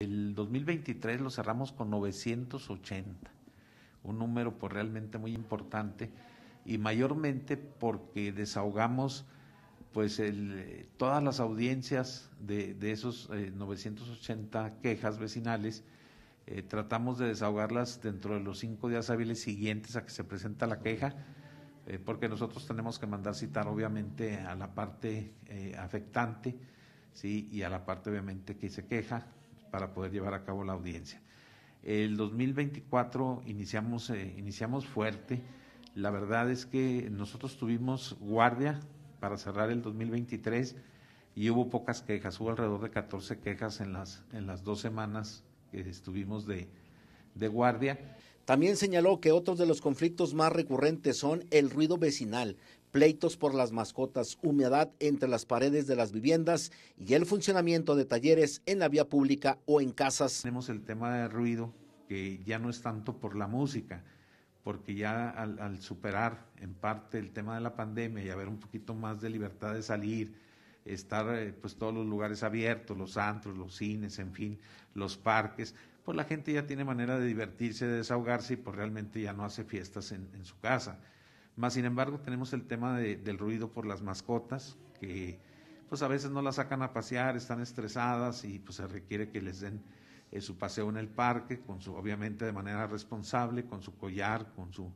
El 2023 lo cerramos con 980, un número pues realmente muy importante y mayormente porque desahogamos pues el, todas las audiencias de, esos 980 eh, quejas vecinales, eh, tratamos de desahogarlas dentro de los cinco días hábiles siguientes a que se presenta la queja, eh, porque nosotros tenemos que mandar citar obviamente a la parte afectante, ¿sí? y a la parte obviamente que se queja, para poder llevar a cabo la audiencia. El 2024 iniciamos, eh, iniciamos fuerte. La verdad es que nosotros tuvimos guardia para cerrar el 2023 y hubo pocas quejas, hubo alrededor de 14 quejas en las, en las dos semanas que estuvimos de, de guardia. También señaló que otros de los conflictos más recurrentes son el ruido vecinal, pleitos por las mascotas, humedad entre las paredes de las viviendas y el funcionamiento de talleres en la vía pública o en casas. Tenemos el tema de ruido, que ya no es tanto por la música, porque ya al, superar en parte el tema de la pandemia y haber un poquito más de libertad de salir, estar eh, pues todos los lugares abiertos, los antros, los cines, en fin, los parques, pues la gente ya tiene manera de divertirse, de desahogarse y pues realmente ya no hace fiestas en, su casa. Más sin embargo, tenemos el tema del ruido por las mascotas, que pues a veces no las sacan a pasear, están estresadas y pues se requiere que les den eh, su paseo en el parque, con su, obviamente de manera responsable, con su collar, con su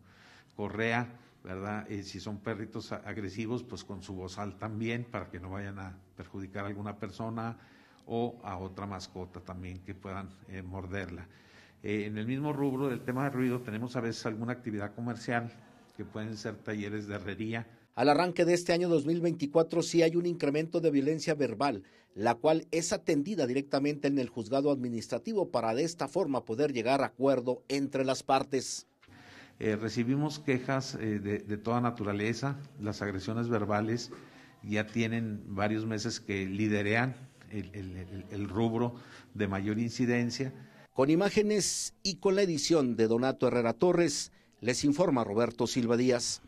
correa, ¿verdad? Eh, si son perritos agresivos, pues con su bozal también, para que no vayan a perjudicar a alguna persona, o a otra mascota también que puedan eh, morderla. Eh, en el mismo rubro del tema de ruido tenemos a veces alguna actividad comercial que pueden ser talleres de herrería. Al arranque de este año 2024 sí hay un incremento de violencia verbal, la cual es atendida directamente en el juzgado administrativo para de esta forma poder llegar a acuerdo entre las partes. Eh, recibimos quejas de, de, toda naturaleza, las agresiones verbales ya tienen varios meses que liderean el, rubro de mayor incidencia. Con imágenes y con la edición de Donato Herrera Torres, les informa Roberto Silva Díaz.